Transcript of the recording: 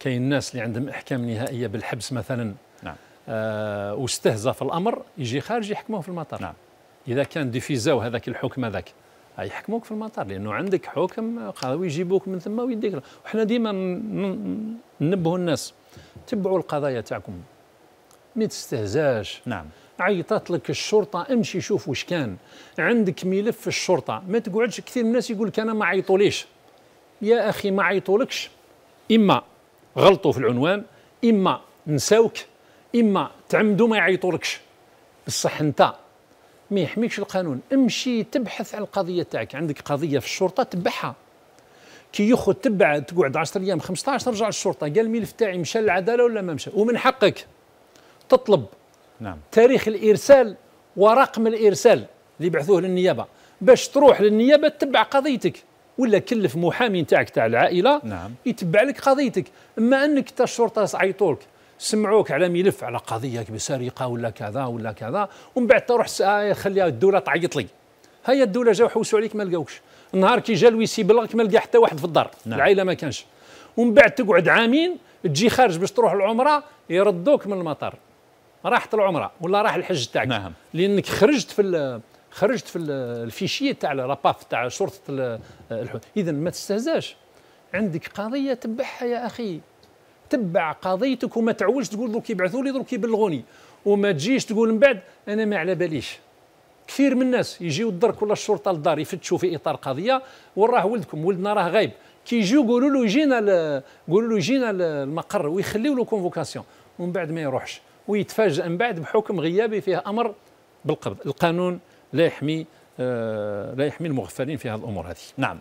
كاين الناس اللي عندهم احكام نهائيه بالحبس مثلا نعم آه في الامر يجي خارج يحكموه في المطار نعم اذا كان ديفيزاو هذاك الحكم هذاك آه، يحكموك في المطار لانه عندك حكم آه، قضاوي يجيبوك من ثم ويديك وحنا ديما ننبهوا الناس تبعوا القضايا تاعكم ما تستهزاش نعم عيطت لك الشرطه امشي شوف واش كان عندك ملف في الشرطه ما تقعدش كثير من الناس يقول لك انا ما عيطوليش يا اخي ما عيطولكش اما غلطوا في العنوان اما نساوك اما تعمدوا ما يعيطولكش بصح انت ما يحميكش القانون امشي تبحث على القضيه تاعك عندك قضيه في الشرطه تبعها كي يخو تبع تقعد 10 ايام 15 ترجع للشرطه قال الملف تاعي مشى للعداله ولا ما مشى ومن حقك تطلب نعم. تاريخ الارسال ورقم الارسال اللي بعثوه للنيابه باش تروح للنيابه تتبع قضيتك ولا كلف محامي نتاعك تاع العائله نعم. يتبع لك قضيتك اما انك حتى الشرطه لك سمعوك على ملف على قضيه بسرقه ولا كذا ولا كذا ومن بعد تروح آه، خليها الدوله تعيط لي هيا الدوله جاو حوسوا عليك ما لقاوكش نهار كي جا الويسي بلغك ما لقى حتى واحد في الدار نعم. العائله ما كانش ومن بعد تقعد عامين تجي خارج باش تروح العمره يردوك من المطار راحت العمره ولا راح الحج تاعك نعم. لانك خرجت في خرجت في الفيشيه تاع الراباف تاع شرطه الحوت اذا ما تستهزاش عندك قضيه تبعها يا اخي تبع قضيتك وما تعولش تقول دوك يبعثوا لي دوك يبلغوني وما تجيش تقول من بعد انا ما على باليش كثير من الناس يجيو الدرك ولا الشرطه للدار يفتشوا في اطار قضيه وراه ولدكم ولدنا راه غايب كي يجيو يقولوا له جينا يقولوا له جينا المقر ويخليوا له كونفوكاسيون ومن بعد ما يروحش ويتفاجئ من بعد بحكم غيابي فيه امر بالقبض القانون لا يحمي آه، لا يحمي المغفلين في هذه الامور هذه نعم